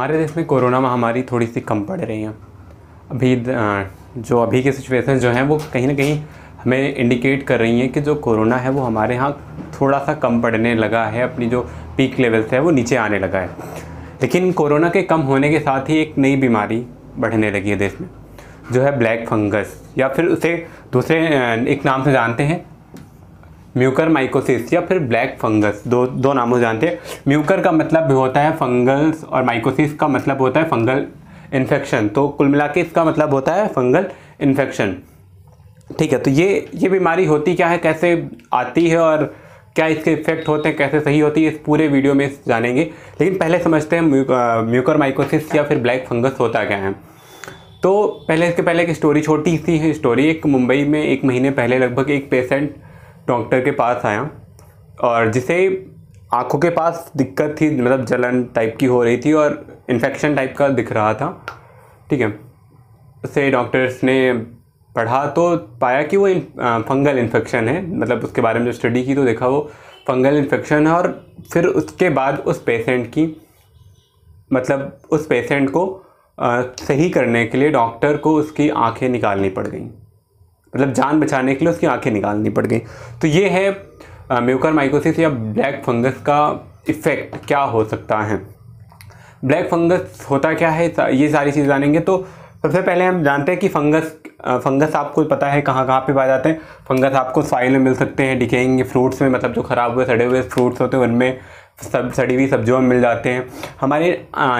हमारे देश में कोरोना महामारी थोड़ी सी कम पड़ रही है अभी जो अभी की सिचुएशन जो हैं वो कहीं ना कहीं हमें इंडिकेट कर रही हैं कि जो कोरोना है वो हमारे यहाँ थोड़ा सा कम पड़ने लगा है अपनी जो पीक लेवल है वो नीचे आने लगा है लेकिन कोरोना के कम होने के साथ ही एक नई बीमारी बढ़ने लगी है देश में जो है ब्लैक फंगस या फिर उसे दूसरे एक नाम से जानते हैं म्यूकर माइकोसिस या फिर ब्लैक फंगस दो दो नामों जानते हैं म्यूकर का मतलब होता है फंगल्स और माइकोसिस का मतलब होता है फंगल इन्फेक्शन तो कुल मिला के इसका मतलब होता है फंगल इन्फेक्शन ठीक है तो ये ये बीमारी होती क्या है कैसे आती है और क्या इसके इफेक्ट होते हैं कैसे सही होती है इस पूरे वीडियो में जानेंगे लेकिन पहले समझते हैं म्यूकर माइकोसिस या फिर ब्लैक फंगस होता क्या है तो पहले इसके पहले एक स्टोरी छोटी सी है स्टोरी एक मुंबई में एक महीने पहले लगभग एक पेशेंट डॉक्टर के पास आया और जिसे आँखों के पास दिक्कत थी मतलब जलन टाइप की हो रही थी और इन्फेक्शन टाइप का दिख रहा था ठीक है उसे डॉक्टर्स ने पढ़ा तो पाया कि वो इन, फंगल इन्फेक्शन है मतलब उसके बारे में जो स्टडी की तो देखा वो फंगल इन्फेक्शन है और फिर उसके बाद उस पेशेंट की मतलब उस पेशेंट को आ, सही करने के लिए डॉक्टर को उसकी आंखें निकालनी पड़ गई मतलब जान बचाने के लिए उसकी आंखें निकालनी पड़ गई तो ये है म्यूकर माइकोसिस या ब्लैक फंगस का इफ़ेक्ट क्या हो सकता है ब्लैक फंगस होता क्या है ये सारी चीज़ जानेंगे तो सबसे पहले हम जानते हैं कि फंगस फंगस आपको पता है कहाँ कहाँ पे पाए जाते हैं फंगस आपको साइल में मिल सकते हैं डिकेइंग फ्रूट्स में मतलब जो ख़राब हुए सड़े हुए फ्रूट्स होते हैं उनमें सब सड़ी हुई सब्जियों में मिल जाते हैं हमारे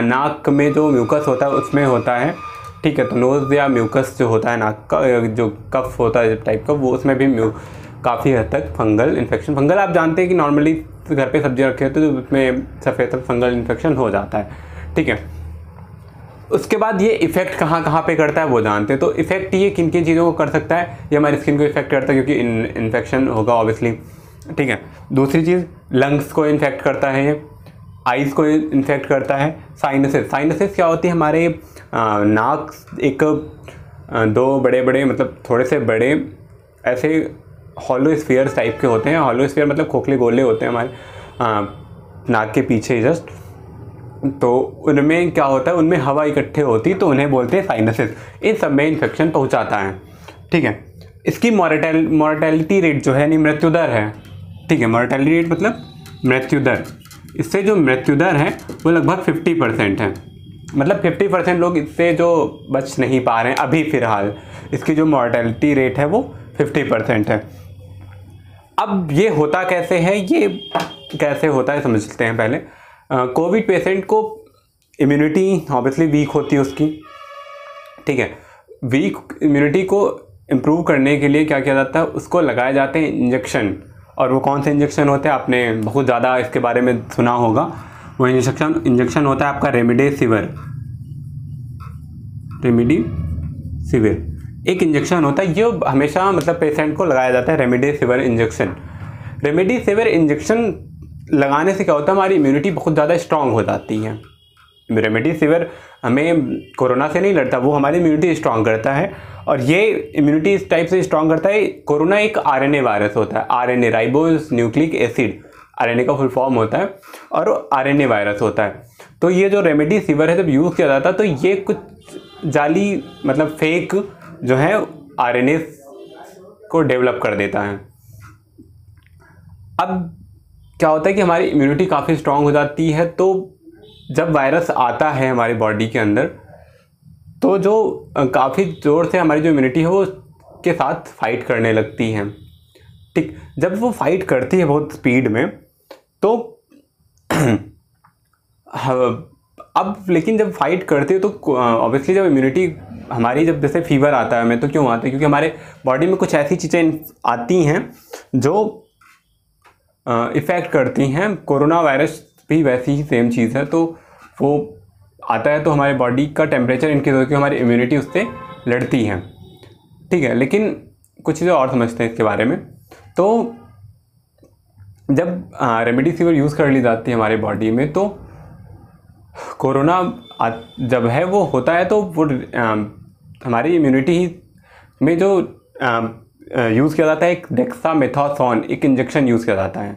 नाक में जो म्यूकस होता है उसमें होता है ठीक है तो नोज़ या म्यूकस जो होता है नाक का जो कफ होता है टाइप का वो उसमें भी म्यू काफ़ी हद तक फंगल इन्फेक्शन फंगल आप जानते हैं कि नॉर्मली घर पे सब्जी रखे होते तो उसमें सफ़ेद फंगल इन्फेक्शन हो जाता है ठीक है उसके बाद ये इफ़ेक्ट कहाँ कहाँ पे करता है वो जानते हैं तो इफ़ेक्ट ये किन किन चीज़ों को कर सकता है ये हमारी स्किन को इफ़ेक्ट करता है क्योंकि इन्फेक्शन होगा ऑब्वियसली ठीक है दूसरी चीज़ लंग्स को इन्फेक्ट करता है ये आइज़ को इन्फेक्ट करता है साइनसिस साइनसिस क्या होती है हमारे नाक एक दो बड़े बड़े मतलब थोड़े से बड़े ऐसे हॉलो स्फीयर्स टाइप के होते हैं हॉलो स्फीयर मतलब खोखले गोले होते हैं हमारे नाक के पीछे जस्ट तो उनमें क्या होता है उनमें हवा इकट्ठे होती तो उन्हें बोलते हैं साइनसिस इन सब में इन्फेक्शन पहुंचाता है ठीक है इसकी मोरटेल मोरटेलिटी रेट जो है यानी मृत्यु दर है ठीक है मोरटेलिटी रेट मतलब मृत्यु दर इससे जो मृत्यु दर है वो लगभग 50 परसेंट है मतलब 50 परसेंट लोग इससे जो बच नहीं पा रहे हैं अभी फ़िलहाल इसकी जो मॉर्टेलिटी रेट है वो 50 परसेंट है अब ये होता कैसे है ये कैसे होता है समझते हैं पहले कोविड पेशेंट को इम्यूनिटी ऑब्वियसली वीक होती है उसकी ठीक है वीक इम्यूनिटी को इम्प्रूव करने के लिए क्या किया जाता है उसको लगाए जाते हैं इंजेक्शन और वो कौन से इंजेक्शन होते हैं आपने बहुत ज़्यादा इसके बारे में सुना होगा वो इंजेक्शन इंजेक्शन होता है आपका रेमिडे सिविर रेमिडी सिविर एक इंजेक्शन होता है जो हमेशा मतलब पेशेंट को लगाया जाता है रेमडेसिविर इंजेक्शन रेमिडी इंजेक्शन लगाने से क्या होता है हमारी इम्यूनिटी बहुत ज़्यादा स्ट्रांग हो जाती है रेमडेसिविर हमें कोरोना से नहीं लड़ता वो हमारी इम्यूनिटी स्ट्रांग करता है और ये इम्यूनिटी इस टाइप से स्ट्रांग करता है कोरोना एक आरएनए वायरस होता है RNA ribose nucleic acid RNA का फुल फॉर्म होता है और आरएनए वायरस होता है तो ये जो रेमेडी सिवर है जब यूज़ किया जाता है तो ये कुछ जाली मतलब फेक जो है आर को डेवलप कर देता है अब क्या होता है कि हमारी इम्यूनिटी काफ़ी स्ट्रांग हो जाती है तो जब वायरस आता है हमारी बॉडी के अंदर तो जो काफ़ी ज़ोर से हमारी जो इम्यूनिटी है वो के साथ फाइट करने लगती है ठीक जब वो फाइट करती है बहुत स्पीड में तो अब लेकिन जब फाइट करती है तो ऑब्वियसली जब इम्यूनिटी हमारी जब जैसे फीवर आता है हमें तो क्यों आता है क्योंकि हमारे बॉडी में कुछ ऐसी चीज़ें आती हैं जो इफ़ेक्ट करती हैं कोरोना वायरस भी वैसी ही सेम चीज़ है तो वो आता है तो हमारे बॉडी का टेम्परेचर इंक्रीज होकर हमारी इम्यूनिटी उससे लड़ती है ठीक है लेकिन कुछ चीज़ें और समझते हैं इसके बारे में तो जब रेमेडी सीवर यूज़ कर ली जाती है हमारे बॉडी में तो कोरोना जब है वो होता है तो वो आ, हमारी इम्यूनिटी ही में जो यूज़ किया जाता है एक डेक्सा मेथासॉन एक इंजेक्शन यूज़ किया जाता है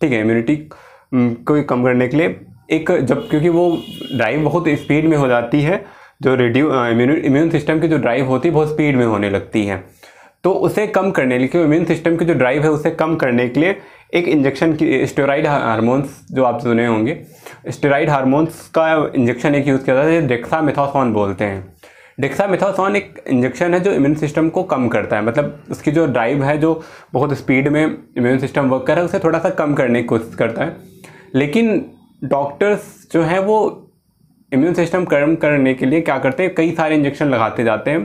ठीक है इम्यूनिटी हम्म, को कम करने के लिए एक जब क्योंकि वो ड्राइव बहुत स्पीड में हो जाती है जो रिड्यू इम्यून इम्यून सिस्टम की जो ड्राइव होती है बहुत स्पीड में होने लगती है तो उसे कम करने के लिए क्योंकि इम्यून सिस्टम की जो ड्राइव है उसे कम करने के लिए एक इंजेक्शन की स्टेराइड हारमोन्स जो आप सुने होंगे स्टेराइड हारमोन्स का इंजेक्शन एक यूज़ किया जाता है डेक्सा मिथासॉन बोलते हैं डेक्सा मिथासॉन एक इंजेक्शन है जो इम्यून सिस्टम को कम करता है मतलब उसकी जो ड्राइव है जो बहुत स्पीड में इम्यून सिस्टम वर्क कर रहा है उसे थोड़ा सा कम करने की कोशिश करता है लेकिन डॉक्टर्स जो हैं वो इम्यून सिस्टम कर्म करने के लिए क्या करते हैं कई सारे इंजेक्शन लगाते जाते हैं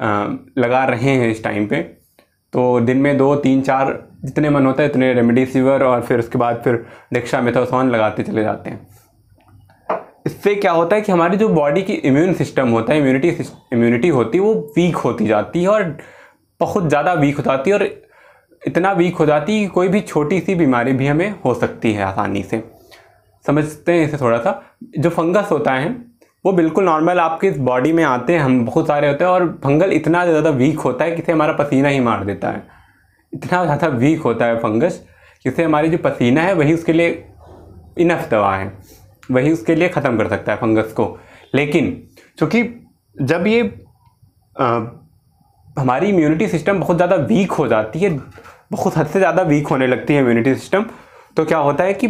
आ, लगा रहे हैं इस टाइम पे तो दिन में दो तीन चार जितने मन होता है उतने रेमडेसिविर और फिर उसके बाद फिर डिक्शा मेथोसॉन लगाते चले जाते हैं इससे क्या होता है कि हमारी जो बॉडी की इम्यून सिस्टम होता है इम्यूनिटी इम्यूनिटी होती है वो वीक होती जाती है और बहुत ज़्यादा वीक हो जाती है और इतना वीक हो जाती है कि कोई भी छोटी सी बीमारी भी हमें हो सकती है आसानी से समझते हैं इसे थोड़ा सा जो फंगस होता है वो बिल्कुल नॉर्मल आपके इस बॉडी में आते हैं हम बहुत सारे होते हैं और फंगल इतना ज़्यादा वीक होता है कि इसे हमारा पसीना ही मार देता है इतना ज़्यादा वीक होता है फंगस जिससे हमारे जो पसीना है वही उसके लिए इनफ दवा है वही उसके लिए ख़त्म कर सकता है फंगस को लेकिन चूँकि जब ये आ, हमारी इम्यूनिटी सिस्टम बहुत ज़्यादा वीक हो जाती है बहुत हद से ज़्यादा वीक होने लगती है इम्यूनिटी सिस्टम तो क्या होता है कि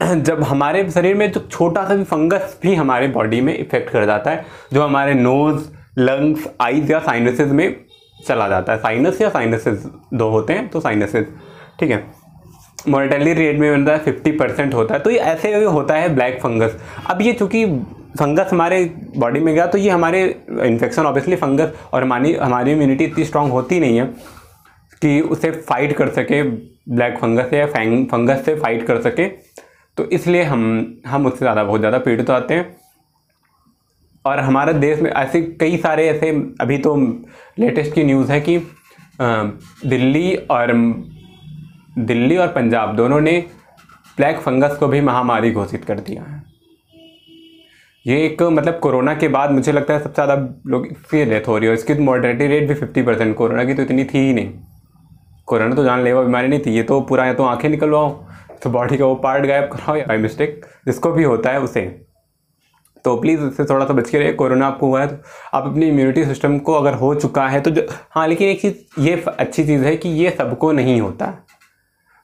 जब हमारे शरीर में जो तो छोटा सा भी फंगस भी हमारे बॉडी में इफेक्ट कर जाता है जो हमारे नोज़ लंग्स आइज या साइनसिस में चला जाता है साइनस या साइनसेस दो होते हैं तो साइनसेस ठीक है मोर्टेलिटी रेट में बनता है फिफ्टी परसेंट होता है तो ये ऐसे होता है ब्लैक फंगस अब ये चूँकि फंगस हमारे बॉडी में गया तो ये हमारे इन्फेक्शन ऑब्वियसली फंगस और हमारी हमारी इम्यूनिटी इतनी स्ट्रांग होती नहीं है कि उसे फाइट कर सके ब्लैक फंगस या फैंग फंगस से फाइट कर सके तो इसलिए हम हम उससे ज़्यादा बहुत ज़्यादा पीड़ित आते हैं और हमारे देश में ऐसे कई सारे ऐसे अभी तो लेटेस्ट की न्यूज़ है कि दिल्ली और दिल्ली और पंजाब दोनों ने ब्लैक फंगस को भी महामारी घोषित कर दिया है ये एक मतलब कोरोना के बाद मुझे लगता है सबसे ज़्यादा लोग इसकी डेथ हो रही है इसकी मॉर्टेलिटी रेट भी फिफ्टी परसेंट कोरोना की तो इतनी थी ही नहीं कोरोना तो जानलेवा बीमारी नहीं थी ये तो पूरा या तो आँखें निकलवाओ तो बॉडी का वो पार्ट गायब कराओ या बाई मिस्टेक जिसको भी होता है उसे तो प्लीज़ इससे थोड़ा सा बच के रहिए कोरोना आपको हुआ है तो आप अपनी इम्यूनिटी सिस्टम को अगर हो चुका है तो जो हाँ लेकिन एक चीज़ ये अच्छी चीज़ है कि ये सबको नहीं होता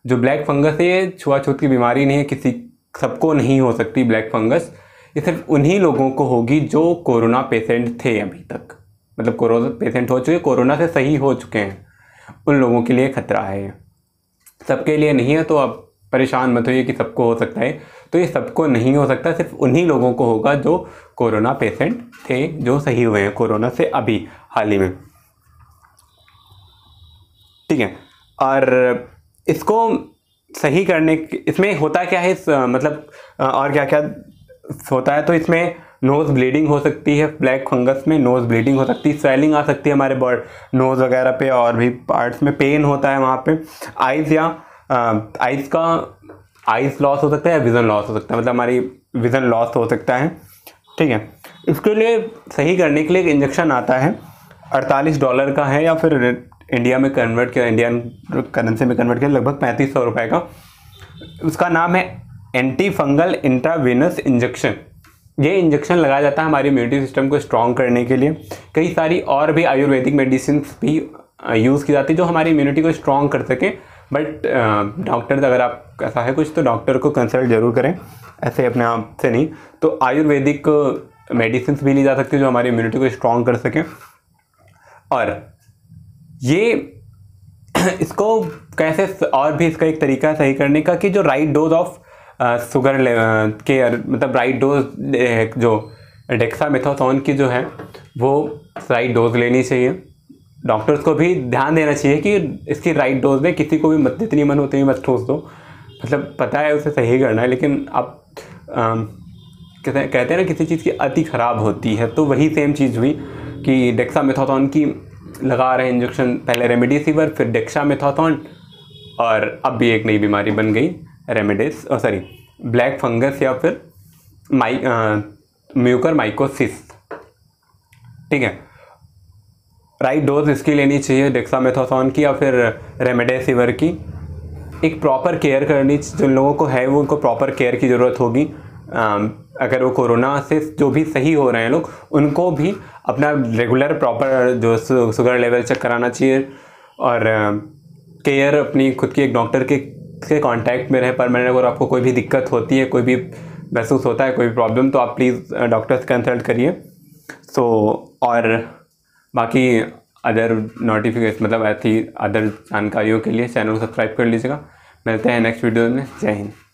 जो ब्लैक फंगस है ये छुआछूत की बीमारी नहीं है किसी सबको नहीं हो सकती ब्लैक फंगस ये सिर्फ उन्हीं लोगों को होगी जो कोरोना पेशेंट थे अभी तक मतलब कोरोना पेशेंट हो चुके कोरोना से सही हो चुके हैं उन लोगों के लिए खतरा है सबके लिए नहीं है तो आप परेशान मत होइए कि सबको हो सकता है तो ये सबको नहीं हो सकता सिर्फ उन्हीं लोगों को होगा जो कोरोना पेशेंट थे जो सही हुए हैं कोरोना से अभी हाल ही में ठीक है और इसको सही करने इसमें होता क्या है इस, मतलब और क्या क्या होता है तो इसमें नोज़ ब्लीडिंग हो सकती है ब्लैक फंगस में नोज़ ब्लीडिंग हो सकती है स्वेलिंग आ सकती है हमारे बॉड नोज़ वगैरह पे और भी पार्ट्स में पेन होता है वहाँ पे आइज़ या आइज़ um, का आइज़ लॉस हो सकता है या विज़न लॉस हो सकता है मतलब हमारी विज़न लॉस हो सकता है ठीक है इसके लिए सही करने के लिए एक इंजेक्शन आता है अड़तालीस डॉलर का है या फिर इंडिया में कन्वर्ट किया इंडियन करेंसी में कन्वर्ट किया लगभग पैंतीस सौ रुपये का उसका नाम है एंटी फंगल इंट्रावेनस इंजेक्शन ये इंजेक्शन लगाया जाता है हमारी इम्यूनिटी सिस्टम को स्ट्रॉन्ग करने के लिए कई सारी और भी आयुर्वेदिक मेडिसिन भी यूज़ uh, की जाती है जो हमारी इम्यूनिटी को स्ट्रॉन्ग कर सके बट डॉक्टर अगर आप ऐसा है कुछ तो डॉक्टर को कंसल्ट ज़रूर करें ऐसे अपने आप से नहीं तो आयुर्वेदिक मेडिसिन भी ली जा सकती है जो हमारी इम्यूनिटी को स्ट्रॉन्ग कर सकें और ये इसको कैसे और भी इसका एक तरीका सही करने का कि जो राइट डोज ऑफ शुगर के मतलब राइट डोज जो डेक्सा मेथोसोन की जो है वो राइट डोज लेनी चाहिए डॉक्टर्स को भी ध्यान देना चाहिए कि इसकी राइट डोज दें किसी को भी मत जितनी मन होती है मत ठोस दो मतलब पता है उसे सही करना है लेकिन आप कहते हैं कहते हैं ना किसी चीज़ की अति ख़राब होती है तो वही सेम चीज़ हुई कि डेक्सा मेथाथॉन की लगा रहे इंजेक्शन पहले रेमडेसिविर फिर डेक्सा मेथाथॉन और अब भी एक नई बीमारी बन गई रेमेडिस सॉरी ब्लैक फंगस या फिर माइ म्यूकर माइकोसिस ठीक है राइट डोज इसकी लेनी चाहिए डेक्सामेथासोन की या फिर रेमडेसिविर की एक प्रॉपर केयर करनी जिन लोगों को है वो उनको प्रॉपर केयर की ज़रूरत होगी अगर वो कोरोना से जो भी सही हो रहे हैं लोग उनको भी अपना रेगुलर प्रॉपर जो शुगर लेवल चेक कराना चाहिए और केयर अपनी खुद की एक डॉक्टर के से कांटेक्ट में रहे परमानेंट अगर आपको कोई भी दिक्कत होती है कोई भी महसूस होता है कोई भी प्रॉब्लम तो आप प्लीज़ डॉक्टर से कंसल्ट करिए सो so, और बाकी अदर नोटिफिकेशन मतलब ऐसी अदर जानकारियों के लिए चैनल को सब्सक्राइब कर लीजिएगा मिलते हैं नेक्स्ट वीडियो में जय हिंद